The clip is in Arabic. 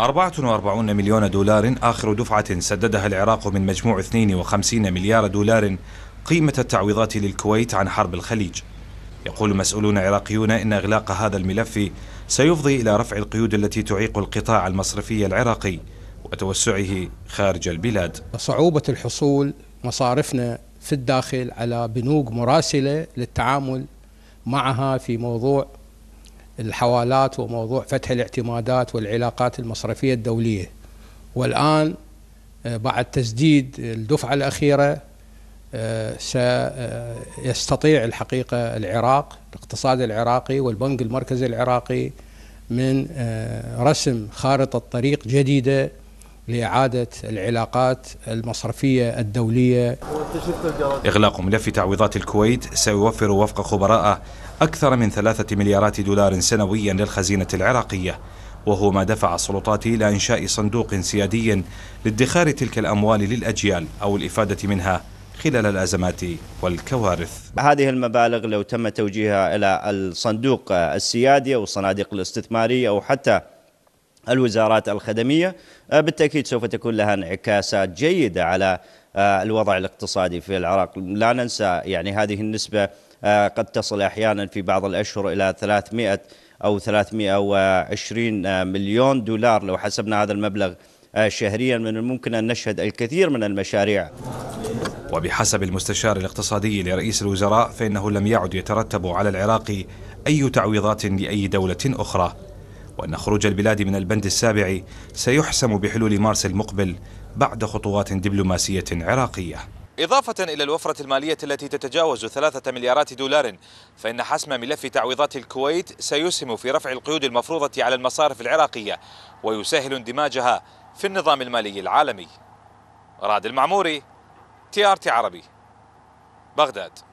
44 مليون دولار آخر دفعة سددها العراق من مجموع 52 مليار دولار قيمة التعويضات للكويت عن حرب الخليج يقول مسؤولون عراقيون إن إغلاق هذا الملف سيفضي إلى رفع القيود التي تعيق القطاع المصرفي العراقي وتوسعه خارج البلاد صعوبة الحصول مصارفنا في الداخل على بنوك مراسلة للتعامل معها في موضوع الحوالات وموضوع فتح الاعتمادات والعلاقات المصرفية الدولية والآن آه، بعد تسديد الدفعة الأخيرة آه، سيستطيع الحقيقة العراق الاقتصاد العراقي والبنك المركزي العراقي من آه، رسم خارطة طريق جديدة لإعادة العلاقات المصرفية الدولية إغلاق ملف تعويضات الكويت سيوفر وفق خبراء أكثر من ثلاثة مليارات دولار سنويا للخزينة العراقية وهو ما دفع السلطات إلى إنشاء صندوق سيادي لادخار تلك الأموال للأجيال أو الإفادة منها خلال الأزمات والكوارث هذه المبالغ لو تم توجيهها إلى الصندوق السيادي أو الصناديق الاستثمارية أو حتى الوزارات الخدمية آه، بالتأكيد سوف تكون لها انعكاسات جيدة على آه، الوضع الاقتصادي في العراق لا ننسى يعني هذه النسبة آه، قد تصل أحيانا في بعض الأشهر إلى 300 أو 320 مليون دولار لو حسبنا هذا المبلغ شهريا من الممكن أن نشهد الكثير من المشاريع وبحسب المستشار الاقتصادي لرئيس الوزراء فإنه لم يعد يترتب على العراق أي تعويضات لأي دولة أخرى وأن خروج البلاد من البند السابع سيحسم بحلول مارس المقبل بعد خطوات دبلوماسية عراقية إضافة إلى الوفرة المالية التي تتجاوز ثلاثة مليارات دولار فإن حسم ملف تعويضات الكويت سيسهم في رفع القيود المفروضة على المصارف العراقية ويسهل اندماجها في النظام المالي العالمي راد المعموري تي ار تي عربي بغداد